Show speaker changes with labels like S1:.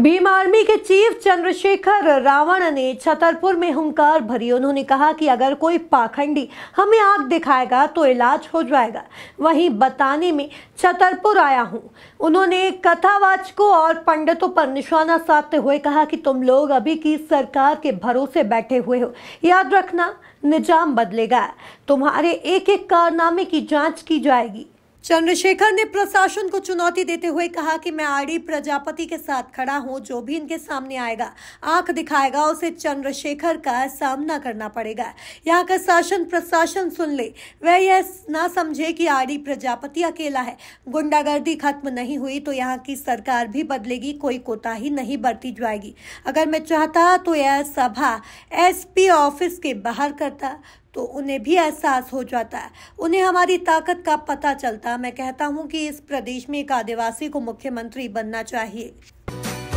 S1: Bhim Army के chief Chandrashekhar Ravan ने छतरपुर में हुंकार भरी उन्होंने कहा कि अगर कोई पाखंडी हमें आग दिखाएगा तो इलाज हो जाएगा वहीं बताने में छतरपुर आया हूं उन्होंने कथावाचकों और पंडितों पर निशाना साधते हुए कहा कि तुम लोग अभी की सरकार के भरोसे बैठे हुए हो याद रखना निजाम बदलेगा तुम्हारे एक एक कारनामे की जाँच की जाएगी चंद्रशेखर ने प्रशासन को चुनौती देते हुए कहा कि मैं आरडी प्रजापति के साथ खड़ा हूं जो भी इनके सामने आएगा आंख दिखाएगा उसे चंद्रशेखर का सामना करना पड़ेगा यहां का शासन प्रशासन सुन ले वह यह ना समझे कि आरडी प्रजापति अकेला है गुंडागर्दी खत्म नहीं हुई तो यहां की सरकार भी बदलेगी कोई कोताही नहीं बरती जाएगी अगर मैं चाहता तो यह सभा एस ऑफिस के बाहर करता तो उन्हें भी एहसास हो जाता है उन्हें हमारी ताकत का पता चलता है मैं कहता हूँ कि इस प्रदेश में एक आदिवासी को मुख्यमंत्री बनना चाहिए